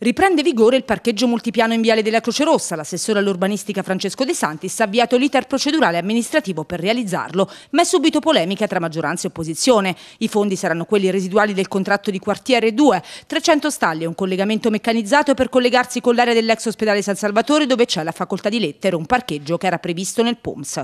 Riprende vigore il parcheggio multipiano in Viale della Croce Rossa. L'assessore all'urbanistica Francesco De Santis ha avviato l'iter procedurale amministrativo per realizzarlo, ma è subito polemica tra maggioranza e opposizione. I fondi saranno quelli residuali del contratto di quartiere 2, 300 stalli e un collegamento meccanizzato per collegarsi con l'area dell'ex ospedale San Salvatore dove c'è la facoltà di lettere, un parcheggio che era previsto nel POMS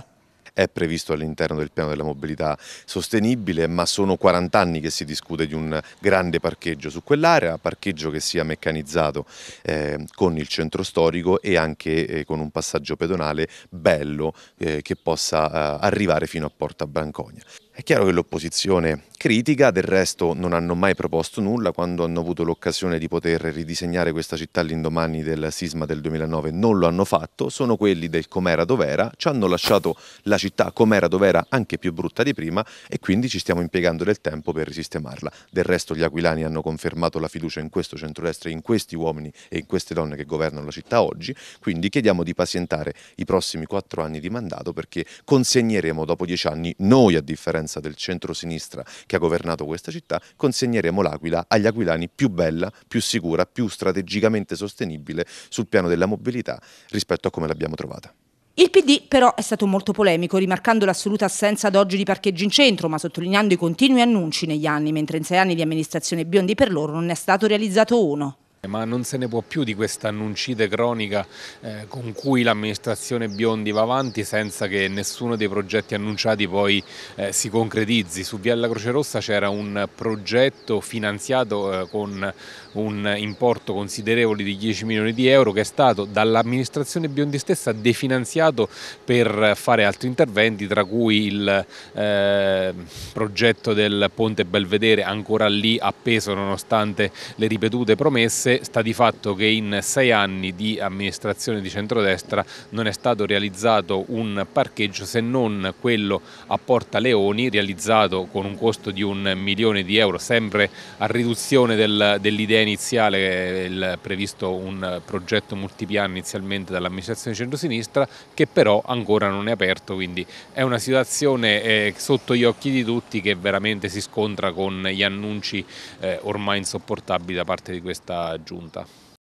è previsto all'interno del piano della mobilità sostenibile, ma sono 40 anni che si discute di un grande parcheggio su quell'area, parcheggio che sia meccanizzato eh, con il centro storico e anche eh, con un passaggio pedonale bello eh, che possa eh, arrivare fino a Porta Branconia. È chiaro che l'opposizione critica, del resto non hanno mai proposto nulla quando hanno avuto l'occasione di poter ridisegnare questa città all'indomani del sisma del 2009, non lo hanno fatto, sono quelli del com'era dov'era, ci hanno lasciato la città città com'era dov'era anche più brutta di prima e quindi ci stiamo impiegando del tempo per risistemarla. Del resto gli aquilani hanno confermato la fiducia in questo centrodestra, in questi uomini e in queste donne che governano la città oggi, quindi chiediamo di pazientare i prossimi quattro anni di mandato perché consegneremo dopo dieci anni, noi a differenza del centro-sinistra che ha governato questa città, consegneremo l'Aquila agli aquilani più bella, più sicura, più strategicamente sostenibile sul piano della mobilità rispetto a come l'abbiamo trovata. Il PD però è stato molto polemico, rimarcando l'assoluta assenza ad oggi di parcheggi in centro, ma sottolineando i continui annunci negli anni, mentre in sei anni di amministrazione biondi per loro non è stato realizzato uno. Ma non se ne può più di questa annuncite cronica eh, con cui l'amministrazione Biondi va avanti senza che nessuno dei progetti annunciati poi eh, si concretizzi. Su della Croce Rossa c'era un progetto finanziato eh, con un importo considerevole di 10 milioni di euro che è stato dall'amministrazione Biondi stessa definanziato per fare altri interventi tra cui il eh, progetto del Ponte Belvedere ancora lì appeso nonostante le ripetute promesse sta di fatto che in sei anni di amministrazione di centrodestra non è stato realizzato un parcheggio se non quello a Porta Leoni, realizzato con un costo di un milione di euro, sempre a riduzione del, dell'idea iniziale, il, previsto un progetto multipiano inizialmente dall'amministrazione di centrosinistra, che però ancora non è aperto, quindi è una situazione eh, sotto gli occhi di tutti che veramente si scontra con gli annunci eh, ormai insopportabili da parte di questa aggiunta.